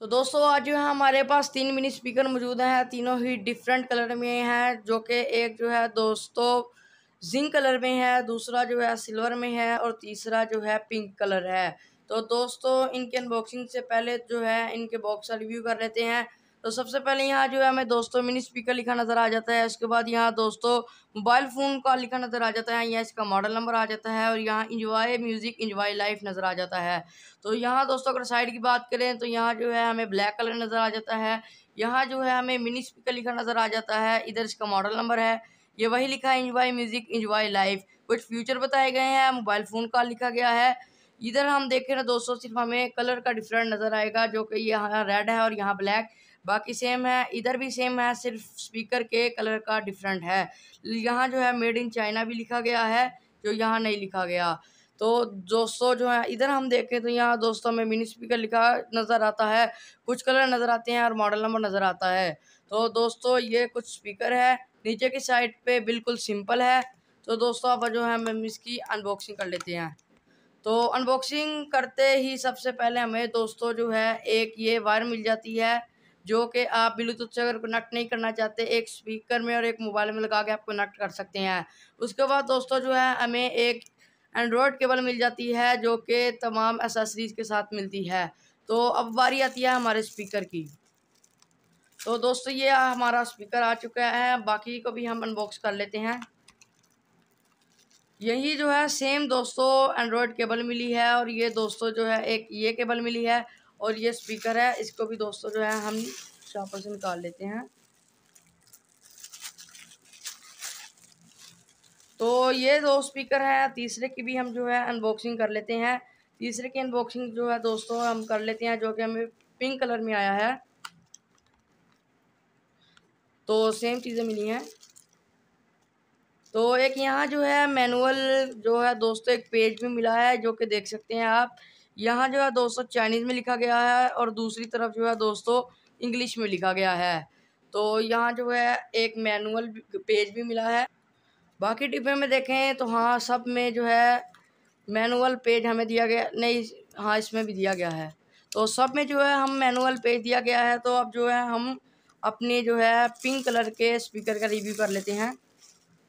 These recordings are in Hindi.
तो दोस्तों आज जो है हमारे पास तीन मिनी स्पीकर मौजूद हैं तीनों ही डिफरेंट कलर में हैं जो कि एक जो है दोस्तों जिंक कलर में है दूसरा जो है सिल्वर में है और तीसरा जो है पिंक कलर है तो दोस्तों इनके अनबॉक्सिंग से पहले जो है इनके बॉक्स का रिव्यू कर लेते हैं तो सबसे पहले यहाँ जो है हमें दोस्तों मिनी स्पीकर लिखा नज़र आ जाता है उसके बाद यहाँ दोस्तों मोबाइल फ़ोन का लिखा नज़र आ जाता है यहाँ इसका मॉडल नंबर आ जाता है और यहाँ इंजॉय म्यूज़िक इंजॉय लाइफ नज़र आ जाता है तो यहाँ दोस्तों अगर साइड की बात करें तो यहाँ जो है हमें ब्लैक कलर नज़र आ जाता है यहाँ जो है हमें मिनी स्पीकर लिखा नज़र आ जाता है इधर इसका मॉडल नंबर है ये वही लिखा है इंजॉय म्यूज़िक इंजॉय लाइफ कुछ फ्यूचर बताए गए हैं मोबाइल फ़ोन का लिखा गया है इधर हम देखें ना तो दोस्तों सिर्फ हमें कलर का डिफरेंट नज़र आएगा जो कि यहाँ रेड है और यहाँ ब्लैक बाकी सेम है इधर भी सेम है सिर्फ स्पीकर के कलर का डिफरेंट है यहाँ जो है मेड इन चाइना भी लिखा गया है जो यहाँ नहीं लिखा गया तो दोस्तों जो है इधर हम देखें तो यहाँ दोस्तों में मिनी स्पीकर लिखा नज़र आता है कुछ कलर नज़र आते हैं और मॉडल नंबर नज़र आता है तो दोस्तों ये कुछ स्पीकर है नीचे की साइड पे बिल्कुल सिंपल है तो दोस्तों अब जो है हम इसकी अनबॉक्सिंग कर लेते हैं तो अनबॉक्सिंग करते ही सबसे पहले हमें दोस्तों जो है एक ये वायर मिल जाती है जो कि आप ब्लूटूथ से अगर कनेक्ट नहीं करना चाहते एक स्पीकर में और एक मोबाइल में लगा के आप कनेक्ट कर सकते हैं उसके बाद दोस्तों जो है हमें एक एंड्रॉयड केबल मिल जाती है जो कि तमाम एसेसरीज़ के साथ मिलती है तो अब बारी आती है हमारे स्पीकर की तो दोस्तों ये हमारा स्पीकर आ चुका है बाकी को भी हम अनबॉक्स कर लेते हैं यही जो है सेम दोस्तों एंड्रॉयड केबल मिली है और ये दोस्तों जो है एक ये केबल मिली है और ये स्पीकर है इसको भी दोस्तों जो है हम शॉपर से निकाल लेते हैं तो ये दो स्पीकर है तीसरे की भी हम जो है अनबॉक्सिंग कर लेते हैं तीसरे की अनबॉक्सिंग जो है दोस्तों हम कर लेते हैं जो कि हमें पिंक कलर में आया है तो सेम चीज़ें मिली हैं तो एक यहाँ जो है मैनुअल जो है दोस्तों एक पेज भी मिला है जो कि देख सकते हैं आप यहाँ जो है दोस्तों चाइनीज़ में लिखा गया है और दूसरी तरफ जो है दोस्तों इंग्लिश में लिखा गया है तो यहाँ जो है एक मैनुअल पेज भी मिला है बाकी डिब्बे में देखें तो हाँ सब में जो है मैनुअल पेज हमें दिया गया नहीं हाँ इसमें भी दिया गया है तो सब में जो है हम मैनुअल पेज दिया गया है तो अब जो है हम अपने जो है पिंक कलर के स्पीकर का रिव्यू कर लेते हैं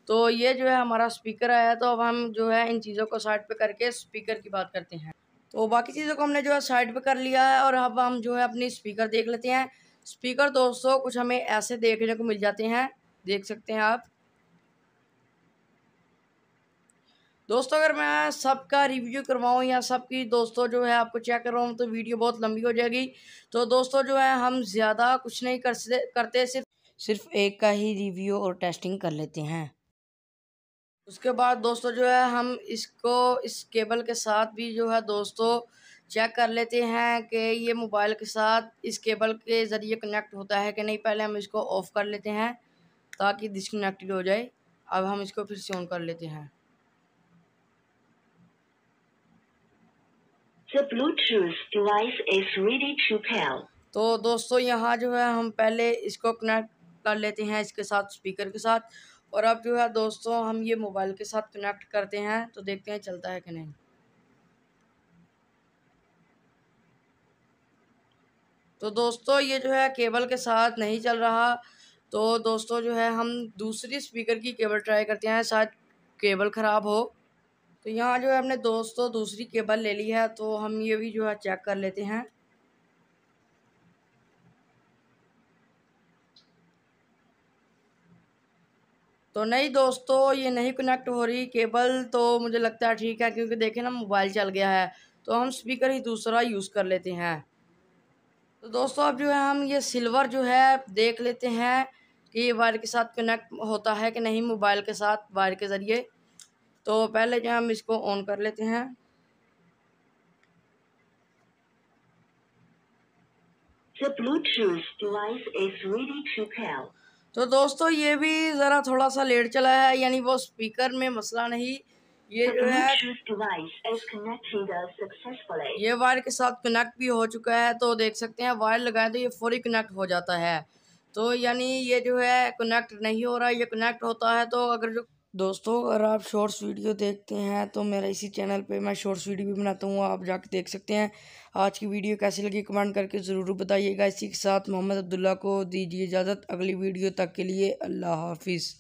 तो ये जो है हमारा स्पीकर है तो अब हम जो है इन चीज़ों को साइड पे करके स्पीकर की बात करते हैं तो बाकी चीज़ों को हमने जो है साइड पे कर लिया है और अब हम जो है अपनी स्पीकर देख लेते हैं स्पीकर दोस्तों कुछ हमें ऐसे देखने को मिल जाते हैं देख सकते हैं आप दोस्तों अगर मैं सबका रिव्यू करवाऊँ या सबकी दोस्तों जो है आपको चेक करवाऊँ तो वीडियो बहुत लंबी हो जाएगी तो दोस्तों जो है हम ज़्यादा कुछ नहीं कर करते सिर्फ सिर्फ एक का ही रिव्यू और टेस्टिंग कर लेते हैं उसके बाद दोस्तों जो है हम इसको इस केबल के साथ भी जो है दोस्तों चेक कर लेते हैं कि ये मोबाइल के साथ इस केबल के ज़रिए कनेक्ट होता है कि नहीं पहले हम इसको ऑफ़ कर लेते हैं ताकि डिसकनेक्टेड हो जाए अब हम इसको फिर से ऑन कर लेते हैं तो दोस्तों यहाँ जो है हम पहले इसको कनेक्ट कर लेते हैं इसके साथ स्पीकर के साथ और अब जो है दोस्तों हम ये मोबाइल के साथ कनेक्ट करते हैं तो देखते हैं चलता है कि नहीं तो दोस्तों ये जो है केबल के साथ नहीं चल रहा तो दोस्तों जो है हम दूसरी स्पीकर की केबल ट्राई करते हैं शायद केबल ख़राब हो तो यहाँ जो है हमने दोस्तों दूसरी केबल ले ली है तो हम ये भी जो है चेक कर लेते हैं तो नहीं दोस्तों ये नहीं कनेक्ट हो रही केबल तो मुझे लगता है ठीक है क्योंकि देखें ना मोबाइल चल गया है तो हम स्पीकर ही दूसरा यूज़ कर लेते हैं तो दोस्तों अब जो है हम ये सिल्वर जो है देख लेते हैं कि ये वायर के साथ कनेक्ट होता है कि नहीं मोबाइल के साथ वायर के ज़रिए तो पहले जो हम इसको ऑन कर लेते हैं The Bluetooth device is ready to तो दोस्तों ये भी ज़रा थोड़ा सा लेट चला है यानी वो स्पीकर में मसला नहीं ये जो है ये वायर के साथ कनेक्ट भी हो चुका है तो देख सकते हैं वायर लगाए तो ये फौरी कनेक्ट हो जाता है तो यानी ये जो है कनेक्ट नहीं हो रहा है ये कनेक्ट होता है तो अगर जो दोस्तों अगर आप शॉर्ट्स वीडियो देखते हैं तो मेरा इसी चैनल पे मैं शॉर्ट्स वीडियो भी बनाता हूँ आप जाके देख सकते हैं आज की वीडियो कैसी लगी कमेंट करके ज़रूर बताइएगा इसी के साथ मोहम्मद अब्दुल्ला को दीजिए इजाज़त अगली वीडियो तक के लिए अल्लाह हाफिज़